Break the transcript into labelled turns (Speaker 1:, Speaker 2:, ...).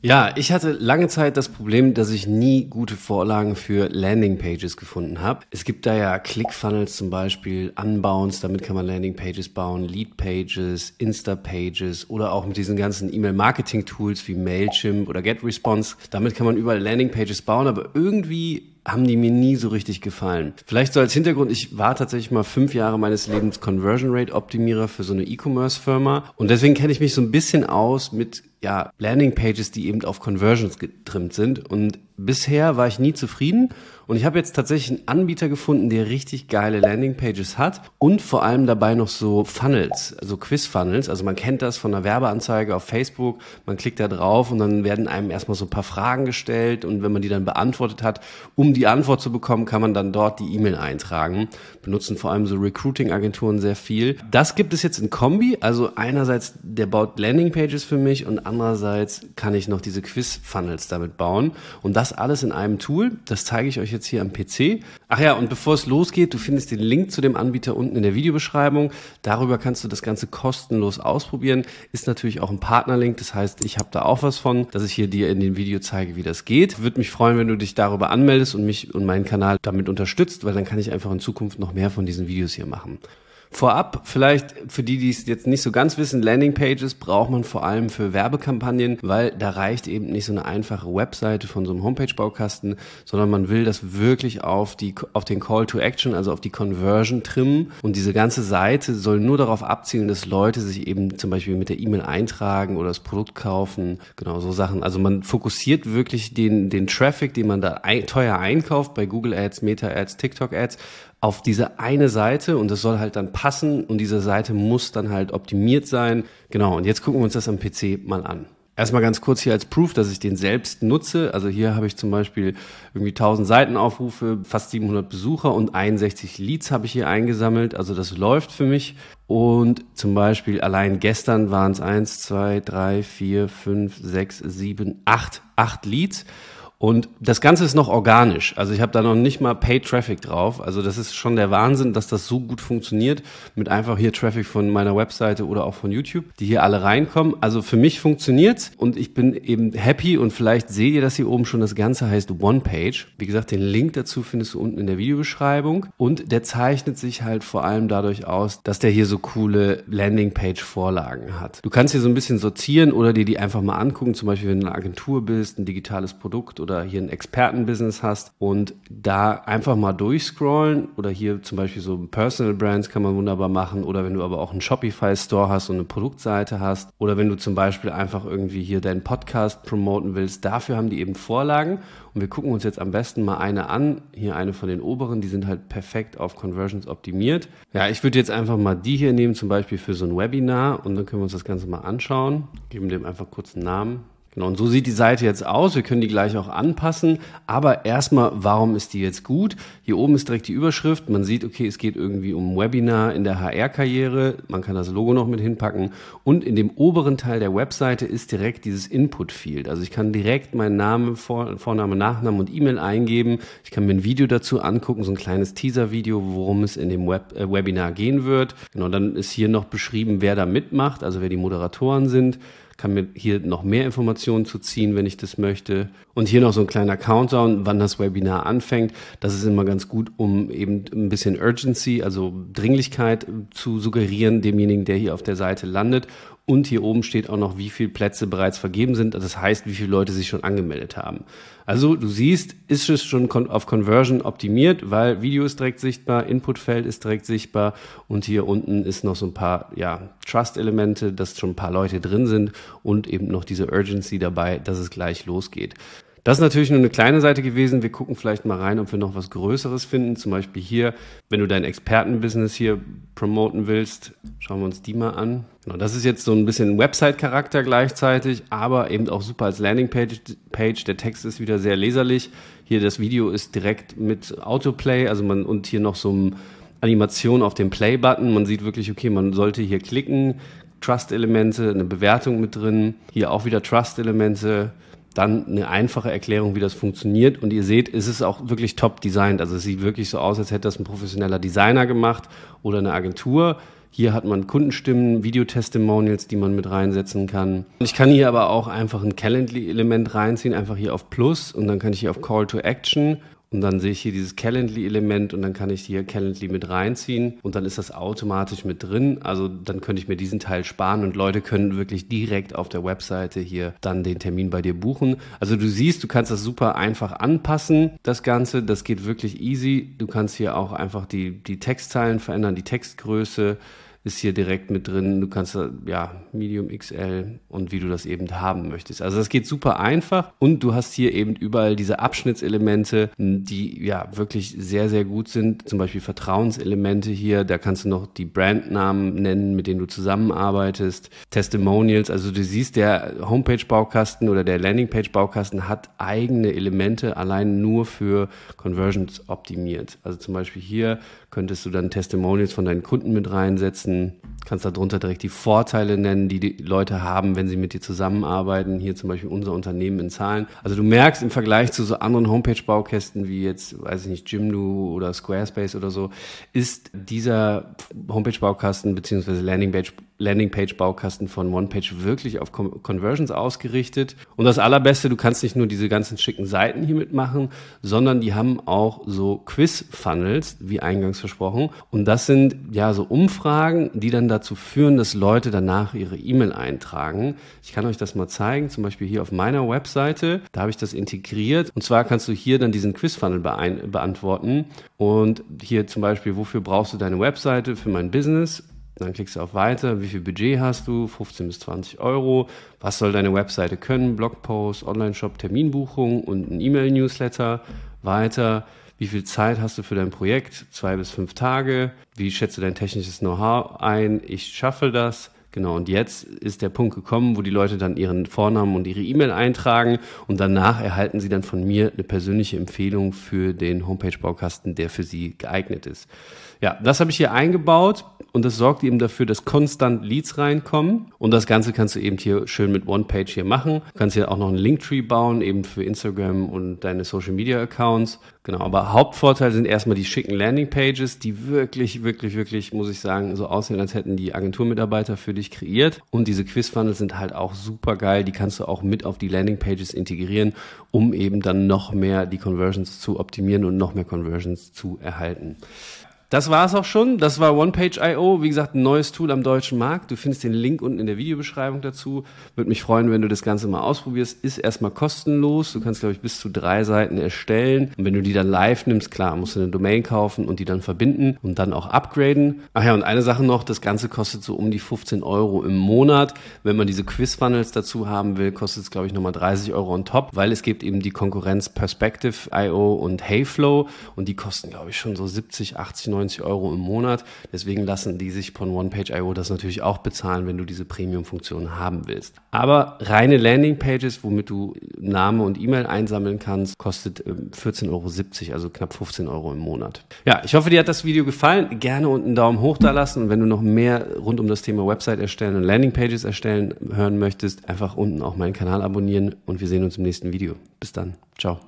Speaker 1: Ja, ich hatte lange Zeit das Problem, dass ich nie gute Vorlagen für Landingpages gefunden habe. Es gibt da ja Clickfunnels zum Beispiel, Unbounce, damit kann man Landingpages bauen, Leadpages, Instapages oder auch mit diesen ganzen E-Mail-Marketing-Tools wie Mailchimp oder GetResponse. Damit kann man überall Landingpages bauen, aber irgendwie haben die mir nie so richtig gefallen. Vielleicht so als Hintergrund, ich war tatsächlich mal fünf Jahre meines Lebens Conversion Rate Optimierer für so eine E-Commerce-Firma und deswegen kenne ich mich so ein bisschen aus mit ja, Landing Pages, die eben auf Conversions getrimmt sind. Und bisher war ich nie zufrieden und ich habe jetzt tatsächlich einen Anbieter gefunden, der richtig geile Landingpages hat und vor allem dabei noch so Funnels, also Quiz-Funnels. Also man kennt das von einer Werbeanzeige auf Facebook, man klickt da drauf und dann werden einem erstmal so ein paar Fragen gestellt und wenn man die dann beantwortet hat, um die Antwort zu bekommen, kann man dann dort die E-Mail eintragen. Benutzen vor allem so Recruiting-Agenturen sehr viel. Das gibt es jetzt in Kombi, also einerseits der baut Landingpages für mich und andererseits kann ich noch diese Quiz-Funnels damit bauen und das das alles in einem Tool. Das zeige ich euch jetzt hier am PC. Ach ja, und bevor es losgeht, du findest den Link zu dem Anbieter unten in der Videobeschreibung. Darüber kannst du das Ganze kostenlos ausprobieren. Ist natürlich auch ein Partnerlink. Das heißt, ich habe da auch was von, dass ich hier dir in dem Video zeige, wie das geht. Würde mich freuen, wenn du dich darüber anmeldest und mich und meinen Kanal damit unterstützt, weil dann kann ich einfach in Zukunft noch mehr von diesen Videos hier machen. Vorab, vielleicht für die, die es jetzt nicht so ganz wissen, Landingpages braucht man vor allem für Werbekampagnen, weil da reicht eben nicht so eine einfache Webseite von so einem Homepage-Baukasten, sondern man will das wirklich auf, die, auf den Call to Action, also auf die Conversion trimmen. Und diese ganze Seite soll nur darauf abzielen, dass Leute sich eben zum Beispiel mit der E-Mail eintragen oder das Produkt kaufen, genau so Sachen. Also man fokussiert wirklich den, den Traffic, den man da ein, teuer einkauft bei Google Ads, Meta Ads, TikTok Ads, auf diese eine Seite und das soll halt dann passen und diese Seite muss dann halt optimiert sein. Genau, und jetzt gucken wir uns das am PC mal an. Erstmal ganz kurz hier als Proof, dass ich den selbst nutze. Also hier habe ich zum Beispiel irgendwie 1000 Seitenaufrufe, fast 700 Besucher und 61 Leads habe ich hier eingesammelt. Also das läuft für mich. Und zum Beispiel allein gestern waren es 1, 2, 3, 4, 5, 6, 7, 8, 8 Leads. Und das Ganze ist noch organisch. Also ich habe da noch nicht mal Paid Traffic drauf. Also das ist schon der Wahnsinn, dass das so gut funktioniert mit einfach hier Traffic von meiner Webseite oder auch von YouTube, die hier alle reinkommen. Also für mich funktioniert's und ich bin eben happy und vielleicht seht ihr das hier oben schon. Das Ganze heißt One Page. Wie gesagt, den Link dazu findest du unten in der Videobeschreibung und der zeichnet sich halt vor allem dadurch aus, dass der hier so coole Landingpage Vorlagen hat. Du kannst hier so ein bisschen sortieren oder dir die einfach mal angucken. Zum Beispiel, wenn du eine Agentur bist, ein digitales Produkt oder oder hier ein Expertenbusiness hast und da einfach mal durchscrollen oder hier zum Beispiel so Personal Brands kann man wunderbar machen oder wenn du aber auch einen Shopify Store hast und eine Produktseite hast oder wenn du zum Beispiel einfach irgendwie hier deinen Podcast promoten willst, dafür haben die eben Vorlagen und wir gucken uns jetzt am besten mal eine an, hier eine von den oberen, die sind halt perfekt auf Conversions optimiert. Ja, ich würde jetzt einfach mal die hier nehmen, zum Beispiel für so ein Webinar und dann können wir uns das Ganze mal anschauen, geben dem einfach kurz einen Namen. Genau, und so sieht die Seite jetzt aus. Wir können die gleich auch anpassen. Aber erstmal, warum ist die jetzt gut? Hier oben ist direkt die Überschrift. Man sieht, okay, es geht irgendwie um Webinar in der HR-Karriere. Man kann das Logo noch mit hinpacken. Und in dem oberen Teil der Webseite ist direkt dieses Input-Field. Also ich kann direkt meinen Namen, Vor Vorname, Nachnamen und E-Mail eingeben. Ich kann mir ein Video dazu angucken, so ein kleines Teaser-Video, worum es in dem Web äh, Webinar gehen wird. Genau, dann ist hier noch beschrieben, wer da mitmacht, also wer die Moderatoren sind kann mir hier noch mehr Informationen zu ziehen, wenn ich das möchte. Und hier noch so ein kleiner Countdown, wann das Webinar anfängt. Das ist immer ganz gut, um eben ein bisschen Urgency, also Dringlichkeit zu suggerieren, demjenigen, der hier auf der Seite landet und hier oben steht auch noch, wie viele Plätze bereits vergeben sind. Das heißt, wie viele Leute sich schon angemeldet haben. Also du siehst, ist es schon auf Conversion optimiert, weil Video ist direkt sichtbar, Inputfeld ist direkt sichtbar und hier unten ist noch so ein paar ja, Trust-Elemente, dass schon ein paar Leute drin sind und eben noch diese Urgency dabei, dass es gleich losgeht. Das ist natürlich nur eine kleine Seite gewesen. Wir gucken vielleicht mal rein, ob wir noch was Größeres finden. Zum Beispiel hier, wenn du dein Expertenbusiness hier promoten willst, schauen wir uns die mal an. Genau, das ist jetzt so ein bisschen Website-Charakter gleichzeitig, aber eben auch super als Landingpage. Page. Der Text ist wieder sehr leserlich. Hier das Video ist direkt mit Autoplay, also man und hier noch so ein Animation auf dem Play-Button. Man sieht wirklich, okay, man sollte hier klicken. Trust-Elemente, eine Bewertung mit drin. Hier auch wieder Trust-Elemente dann eine einfache Erklärung, wie das funktioniert. Und ihr seht, es ist auch wirklich top designt. Also es sieht wirklich so aus, als hätte das ein professioneller Designer gemacht oder eine Agentur. Hier hat man Kundenstimmen, Videotestimonials, die man mit reinsetzen kann. Ich kann hier aber auch einfach ein Calendly-Element reinziehen, einfach hier auf Plus und dann kann ich hier auf Call to Action und dann sehe ich hier dieses Calendly-Element und dann kann ich hier Calendly mit reinziehen und dann ist das automatisch mit drin. Also dann könnte ich mir diesen Teil sparen und Leute können wirklich direkt auf der Webseite hier dann den Termin bei dir buchen. Also du siehst, du kannst das super einfach anpassen, das Ganze. Das geht wirklich easy. Du kannst hier auch einfach die, die Textzeilen verändern, die Textgröße ist hier direkt mit drin. Du kannst äh, ja Medium XL und wie du das eben haben möchtest. Also das geht super einfach und du hast hier eben überall diese Abschnittselemente, die ja wirklich sehr, sehr gut sind. Zum Beispiel Vertrauenselemente hier. Da kannst du noch die Brandnamen nennen, mit denen du zusammenarbeitest. Testimonials. Also du siehst, der Homepage-Baukasten oder der Landingpage-Baukasten hat eigene Elemente allein nur für Conversions optimiert. Also zum Beispiel hier könntest du dann Testimonials von deinen Kunden mit reinsetzen nennen, kannst darunter direkt die Vorteile nennen, die die Leute haben, wenn sie mit dir zusammenarbeiten. Hier zum Beispiel unser Unternehmen in Zahlen. Also du merkst im Vergleich zu so anderen Homepage-Baukästen wie jetzt, weiß ich nicht, Jimdo oder Squarespace oder so, ist dieser Homepage-Baukasten beziehungsweise Landingpage Landingpage-Baukasten von OnePage wirklich auf Conversions ausgerichtet. Und das Allerbeste, du kannst nicht nur diese ganzen schicken Seiten hier mitmachen, sondern die haben auch so Quiz-Funnels, wie eingangs versprochen. Und das sind ja so Umfragen, die dann dazu führen, dass Leute danach ihre E-Mail eintragen. Ich kann euch das mal zeigen, zum Beispiel hier auf meiner Webseite. Da habe ich das integriert. Und zwar kannst du hier dann diesen Quiz-Funnel beantworten. Und hier zum Beispiel, wofür brauchst du deine Webseite für mein Business? Dann klickst du auf Weiter, wie viel Budget hast du, 15 bis 20 Euro, was soll deine Webseite können, Blogpost, Online-Shop, Terminbuchung und ein E-Mail-Newsletter, weiter, wie viel Zeit hast du für dein Projekt, zwei bis fünf Tage, wie schätze dein technisches Know-how ein, ich schaffe das, Genau, und jetzt ist der Punkt gekommen, wo die Leute dann ihren Vornamen und ihre E-Mail eintragen und danach erhalten sie dann von mir eine persönliche Empfehlung für den Homepage-Baukasten, der für sie geeignet ist. Ja, das habe ich hier eingebaut und das sorgt eben dafür, dass konstant Leads reinkommen und das Ganze kannst du eben hier schön mit OnePage hier machen. Du kannst hier auch noch einen Linktree bauen, eben für Instagram und deine Social-Media-Accounts. Genau, aber Hauptvorteil sind erstmal die schicken Landingpages, die wirklich, wirklich, wirklich, muss ich sagen, so aussehen, als hätten die Agenturmitarbeiter für dich kreiert. Und diese Quizfunnels sind halt auch super geil, die kannst du auch mit auf die Landingpages integrieren, um eben dann noch mehr die Conversions zu optimieren und noch mehr Conversions zu erhalten. Das war es auch schon. Das war OnePage.io. Wie gesagt, ein neues Tool am deutschen Markt. Du findest den Link unten in der Videobeschreibung dazu. Würde mich freuen, wenn du das Ganze mal ausprobierst. Ist erstmal kostenlos. Du kannst, glaube ich, bis zu drei Seiten erstellen. Und wenn du die dann live nimmst, klar, musst du eine Domain kaufen und die dann verbinden und dann auch upgraden. Ach ja, und eine Sache noch. Das Ganze kostet so um die 15 Euro im Monat. Wenn man diese Quiz-Funnels dazu haben will, kostet es, glaube ich, nochmal 30 Euro on top, weil es gibt eben die Konkurrenz Perspective.io und Heyflow und die kosten, glaube ich, schon so 70, 80, 90 90 Euro im Monat. Deswegen lassen die sich von OnePage.io das natürlich auch bezahlen, wenn du diese Premium-Funktion haben willst. Aber reine Landingpages, womit du Name und E-Mail einsammeln kannst, kostet 14,70 ähm, Euro, also knapp 15 Euro im Monat. Ja, ich hoffe, dir hat das Video gefallen. Gerne unten einen Daumen hoch da lassen. Und wenn du noch mehr rund um das Thema Website erstellen und Landingpages erstellen hören möchtest, einfach unten auch meinen Kanal abonnieren und wir sehen uns im nächsten Video. Bis dann. Ciao.